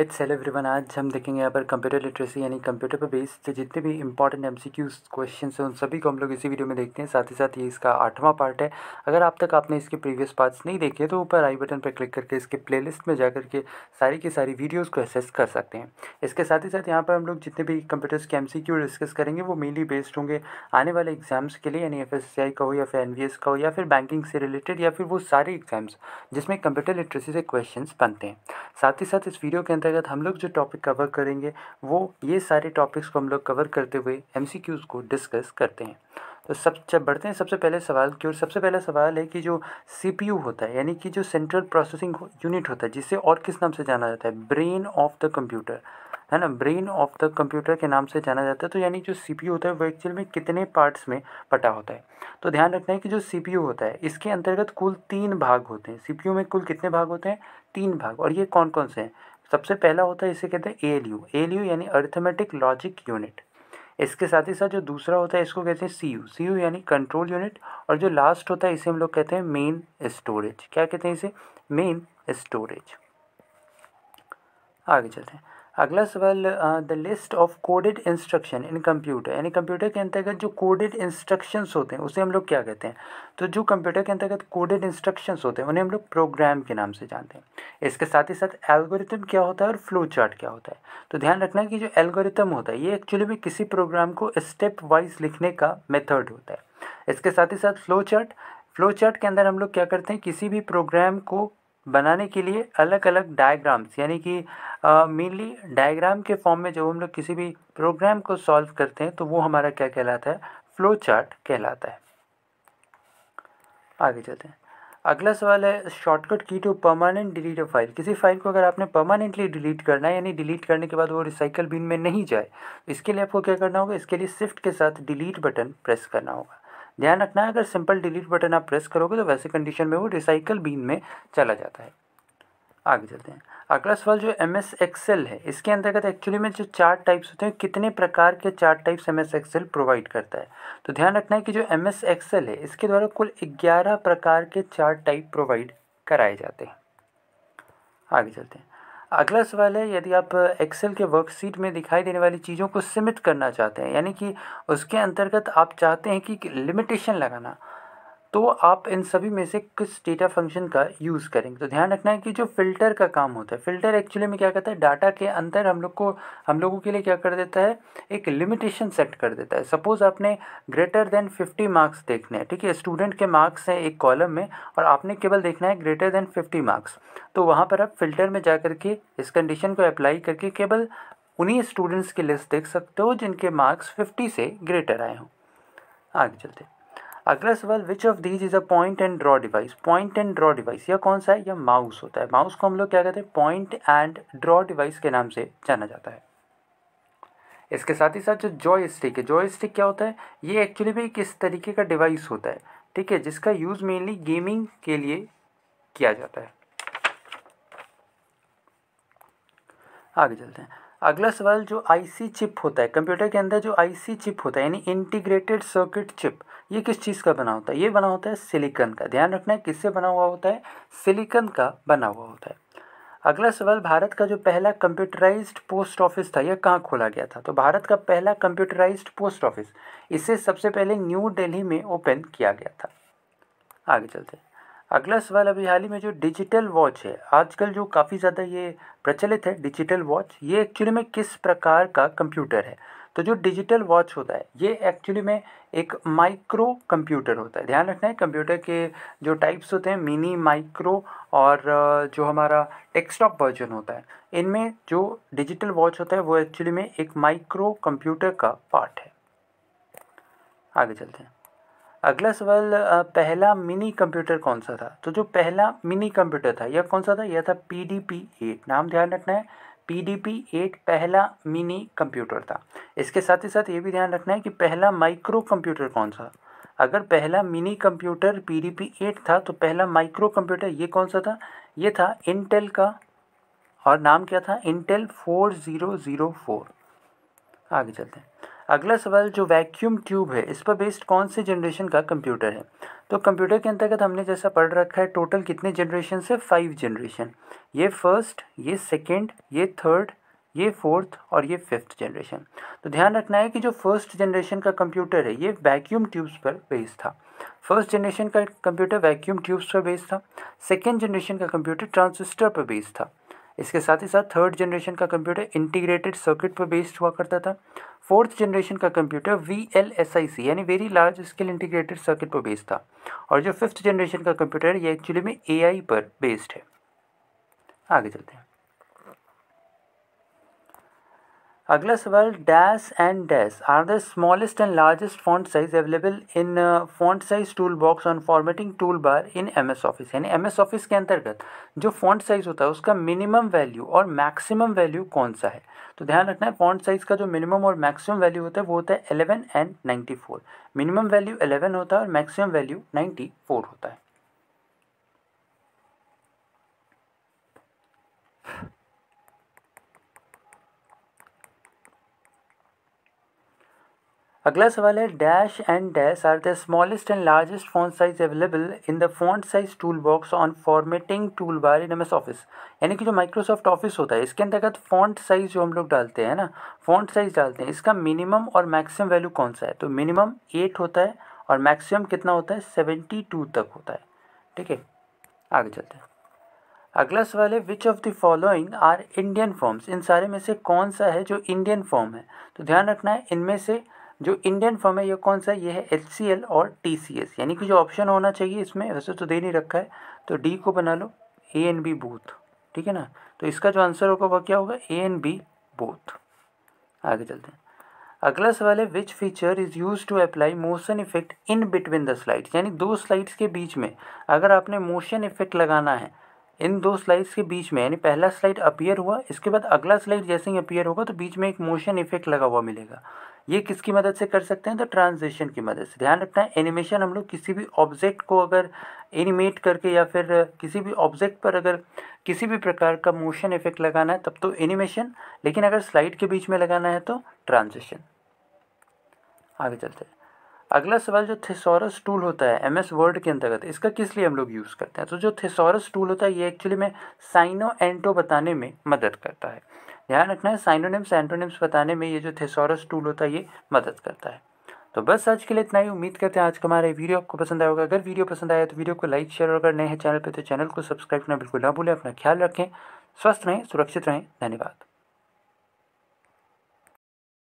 it's hello everyone आज हम देखेंगे यहाँ पर कंप्यूटर लिटरेसी यानी कंप्यूटर पर बेस्ड जितने भी important M C Qs question हैं उन सभी को हम लोग इसी वीडियो में देखते हैं साथ ही साथ ये इसका आठवां पार्ट है अगर आप तक आपने इसके प्रीवियस पार्ट्स नहीं देखे तो ऊपर आई बटन पर क्लिक करके इसके लिस्ट में जा करके सारी की सारी वीडियोज़ को एक्सेस कर सकते हैं इसके साथ ही साथ यहाँ पर हम लोग जितने भी कंप्यूटर्स के एम सी क्यू डिस्कस करेंगे वो मेनली बेस्ड होंगे आने वाले एग्जाम्स के लिए यानी एफ एस सी आई का हो या फिर एन बी एस का हो या फिर बैंकिंग से रिलेटेड या फिर वो सारे एग्जाम्स जिसमें कंप्यूटर लिटरेसी से क्वेश्चन बनते हैं साथ ही साथ इस वीडियो के अंतर्गत हम लोग जो टॉपिक कवर करेंगे वो ये सारे टॉपिक्स को हम लोग कवर करते हुए एम को डिस्कस करते हैं तो सब जब बढ़ते हैं सबसे पहले सवाल की और सबसे पहला सवाल है कि जो सी होता है यानी कि जो सेंट्रल प्रोसेसिंग यूनिट होता है जिसे और किस नाम से जाना जाता है ब्रेन ऑफ द कंप्यूटर है ना ब्रेन ऑफ द कंप्यूटर के नाम से जाना जाता है तो यानी जो सी होता है वो एक्चुअल में कितने पार्ट्स में पटा होता है तो ध्यान रखना है कि जो सी होता है इसके अंतर्गत कुल तीन भाग होते हैं सी में कुल कितने भाग होते हैं तीन भाग और ये कौन कौन से हैं सबसे पहला होता है इसे कहते हैं एल यू एल यू यानी अर्थमेटिक लॉजिक यूनिट इसके साथ ही साथ जो दूसरा होता है इसको कहते हैं सी यू सी यू यानी कंट्रोल यूनिट और जो लास्ट होता है इसे हम लोग कहते हैं मेन स्टोरेज क्या कहते हैं इसे मेन स्टोरेज आगे चलते हैं अगला सवाल the list of coded instruction in computer यानी कंप्यूटर के अंतर्गत जो कोडेड इंस्ट्रक्शंस होते हैं उसे हम लोग क्या कहते हैं तो जो कंप्यूटर के अंतर्गत कोडेड इंस्ट्रक्शंस होते हैं उन्हें हम लोग प्रोग्राम के नाम से जानते हैं इसके साथ ही साथ एल्गोरिथम क्या होता है और फ्लो चार्ट क्या होता है तो ध्यान रखना कि जो एल्गोरिथम होता है ये एक्चुअली में किसी प्रोग्राम को स्टेप वाइज लिखने का मेथड होता है इसके साथ ही साथ फ्लो चार्ट फ्लो चार्ट के अंदर हम लोग क्या करते हैं किसी भी प्रोग्राम को बनाने के लिए अलग अलग डायग्राम्स यानी कि मेनली डायग्राम के फॉर्म में जब हम लोग किसी भी प्रोग्राम को सॉल्व करते हैं तो वो हमारा क्या कहलाता है फ्लो चार्ट कहलाता है आगे चलते हैं अगला सवाल है shortcut key to permanent delete of file किसी फाइल को अगर आपने परमानेंटली डिलीट करना है यानी डिलीट करने के बाद वो रिसाइकल बिन में नहीं जाए इसके लिए आपको क्या करना होगा इसके लिए स्विफ्ट के साथ डिलीट बटन प्रेस करना होगा ध्यान रखना है अगर सिंपल डिलीट बटन आप प्रेस करोगे तो वैसे कंडीशन में वो रिसाइकल बीन में चला जाता है आगे चलते हैं अगला सवाल जो एम एस एक्सेल है इसके अंतर्गत एक्चुअली में जो चार्ट टाइप्स होते हैं कितने प्रकार के chart types M S Excel provide करता है तो ध्यान रखना है कि जो एम एस एक्सेल है इसके द्वारा कुल ग्यारह प्रकार के चार्ट टाइप प्रोवाइड कराए जाते हैं आगे चलते हैं अगला सवाल है यदि आप एक्सेल के वर्कशीट में दिखाई देने वाली चीज़ों को सीमित करना चाहते हैं यानी कि उसके अंतर्गत आप चाहते हैं कि लिमिटेशन लगाना तो आप इन सभी में से किस डेटा फंक्शन का यूज़ करेंगे तो ध्यान रखना है कि जो फ़िल्टर का काम होता है फ़िल्टर एक्चुअली में क्या करता है डाटा के अंदर हम लोग को हम लोगों के लिए क्या कर देता है एक लिमिटेशन सेट कर देता है सपोज़ आपने ग्रेटर देन 50 मार्क्स देखने हैं ठीक है स्टूडेंट के मार्क्स हैं एक कॉलम में और आपने केवल देखना है ग्रेटर देन फिफ्टी मार्क्स तो वहाँ पर आप फ़िल्टर में जा के इस कंडीशन को अप्लाई करके केवल उन्हीं स्टूडेंट्स की लिस्ट देख सकते हो जिनके मार्क्स फिफ्टी से ग्रेटर आए हों आगे चलते हैं अगला सवाल which of these is a point and draw device point and draw device यह कौन सा है यह माउस होता है माउस को हम लोग क्या कहते हैं पॉइंट एंड ड्रॉ डिवाइस के नाम से जाना जाता है इसके साथ ही साथ जो जॉय स्टिक है जॉय स्टिक क्या होता है ये एक्चुअली भी किस तरीके का डिवाइस होता है ठीक है जिसका यूज़ मेनली गेमिंग के लिए किया जाता है आगे चलते हैं अगला सवाल जो आईसी चिप होता है कंप्यूटर के अंदर जो आईसी चिप होता है यानी इंटीग्रेटेड सर्किट चिप ये किस चीज़ का बना होता है ये बना होता है सिलिकन का ध्यान रखना है किससे बना हुआ होता है सिलिकन का बना हुआ होता है अगला सवाल भारत का जो पहला कंप्यूटराइज्ड पोस्ट ऑफिस था यह कहाँ खोला गया था तो भारत का पहला कंप्यूटराइज्ड पोस्ट ऑफिस इसे सबसे पहले न्यू दिल्ली में ओपन किया गया था आगे चलते अगला सवाल अभी हाल ही में जो डिजिटल वॉच है आजकल जो काफ़ी ज़्यादा ये प्रचलित है डिजिटल वॉच ये एक्चुअली में किस प्रकार का कंप्यूटर है तो जो डिजिटल वॉच होता है ये एक्चुअली में एक माइक्रो कंप्यूटर होता है ध्यान रखना है कंप्यूटर के जो टाइप्स होते हैं मिनी माइक्रो और जो हमारा डेस्कटॉप वर्जन होता है इनमें जो डिजिटल वॉच होता है वो एक्चुअली में एक माइक्रो कंप्यूटर का पार्ट है आगे चलते हैं अगला सवाल पहला मिनी कंप्यूटर कौन सा था तो जो पहला मिनी कंप्यूटर था यह कौन सा था यह था पी डी पी नाम ध्यान रखना है पी डी पी एट पहला मिनी कंप्यूटर था इसके साथ ही साथ ये भी ध्यान रखना है कि पहला माइक्रो कंप्यूटर कौन सा अगर पहला mini computer P D P eight था तो पहला माइक्रो कंप्यूटर ये कौन सा था ये था इंटेल का और नाम क्या था Intel four zero zero four आगे चलते हैं अगला सवाल जो वैक्यूम ट्यूब है इस पर बेस्ड कौन से जनरेशन का कंप्यूटर है तो कंप्यूटर के अंतर्गत हमने जैसा पढ़ रखा है टोटल कितने जनरेशन से फाइव जनरेशन ये फर्स्ट ये सेकेंड ये थर्ड ये फोर्थ और ये फिफ्थ जनरेशन तो ध्यान रखना है कि जो फर्स्ट जनरेशन का कंप्यूटर है ये वैक्यूम ट्यूब्स पर बेस्ड था फर्स्ट जनरेशन का कंप्यूटर वैक्यूम ट्यूब्स पर बेस्ड था सेकेंड जनरेशन का कंप्यूटर ट्रांसिस्टर पर बेस्ड था इसके साथ ही साथ थर्ड जनरेशन का कंप्यूटर इंटीग्रेटेड सर्किट पर बेस्ड हुआ करता था फोर्थ जनरेशन का computer V L S I C यानी very large scale integrated circuit पर बेस्ड था और जो फिफ्थ जनरेशन का कंप्यूटर है ये एक्चुअली में ए आई पर बेस्ड है आगे चलते हैं अगला सवाल dash and dash are the smallest and largest font size available in font size tool box on formatting tool bar in M S office यानी एम एस ऑफिस के अंतर्गत जो फॉन्ट साइज होता है उसका मिनिमम वैल्यू और maximum value कौन सा है तो ध्यान रखना है फॉन्ट साइज का जो मिनिमम और मैक्सिमम वैल्यू होता है वो होता है eleven and ninety four minimum value eleven होता है और मैक्सिमम वैल्यू नाइन्टी फोर होता है अगला सवाल है dash and dash are the smallest and largest font size available in the font size tool box on formatting tool bar in M S office यानी कि जो माइक्रोसॉफ्ट ऑफिस होता है इसके अंतर्गत फॉन्ट साइज जो हम लोग डालते हैं ना फॉन्ट साइज डालते हैं इसका मिनिमम और मैक्सिमम वैल्यू कौन सा है तो मिनिमम एट होता है और मैक्सिमम कितना होता है सेवेंटी टू तक होता है ठीक है आगे चलते हैं अगला सवाल है which of the following are Indian forms इन सारे में से कौन सा है जो इंडियन फॉर्म है तो ध्यान रखना है इनमें से जो इंडियन फर्म है ये कौन सा ये है एच और टी यानी कि जो ऑप्शन होना चाहिए इसमें वैसे तो दे नहीं रखा है तो डी को बना लो ए एन बी बूथ ठीक है ना तो इसका जो आंसर होगा वह क्या होगा ए एन बी बूथ आगे चलते हैं अगला सवाल है which feature is use to apply motion effect in between the slides यानी दो स्लाइड्स के बीच में अगर आपने मोशन इफेक्ट लगाना है इन दो स्लाइड्स के बीच में यानी पहला स्लाइड अपीयर हुआ इसके बाद अगला स्लाइड जैसे ही अपियर होगा तो बीच में एक मोशन इफेक्ट लगा हुआ मिलेगा ये किसकी मदद से कर सकते हैं तो ट्रांजिशन की मदद से ध्यान रखना है एनिमेशन हम लोग किसी भी ऑब्जेक्ट को अगर एनिमेट करके या फिर किसी भी ऑब्जेक्ट पर अगर किसी भी प्रकार का मोशन इफेक्ट लगाना है तब तो एनिमेशन लेकिन अगर स्लाइड के बीच में लगाना है तो ट्रांजिशन आगे चलते हैं अगला सवाल जो थेसोरस टूल होता है एम एस वर्ड के अंतर्गत इसका किस लिए हम लोग यूज़ करते हैं तो जो थेसोरस टूल होता है ये एक्चुअली में साइनो एंटो बताने में मदद करता है ध्यान रखना है साइनोनिम्स एंटोनिम्स बताने में ये जो थेसोरस टूल होता है ये मदद करता है तो बस आज के लिए इतना ही उम्मीद करते हैं आज का हमारा वीडियो आपको पसंद आया होगा अगर वीडियो पसंद आया तो वीडियो को लाइक शेयर और अगर नए हैं चैनल पर तो चैनल को सब्सक्राइब करना बिल्कुल ना भूलें अपना ख्याल रखें स्वस्थ रहें सुरक्षित रहें धन्यवाद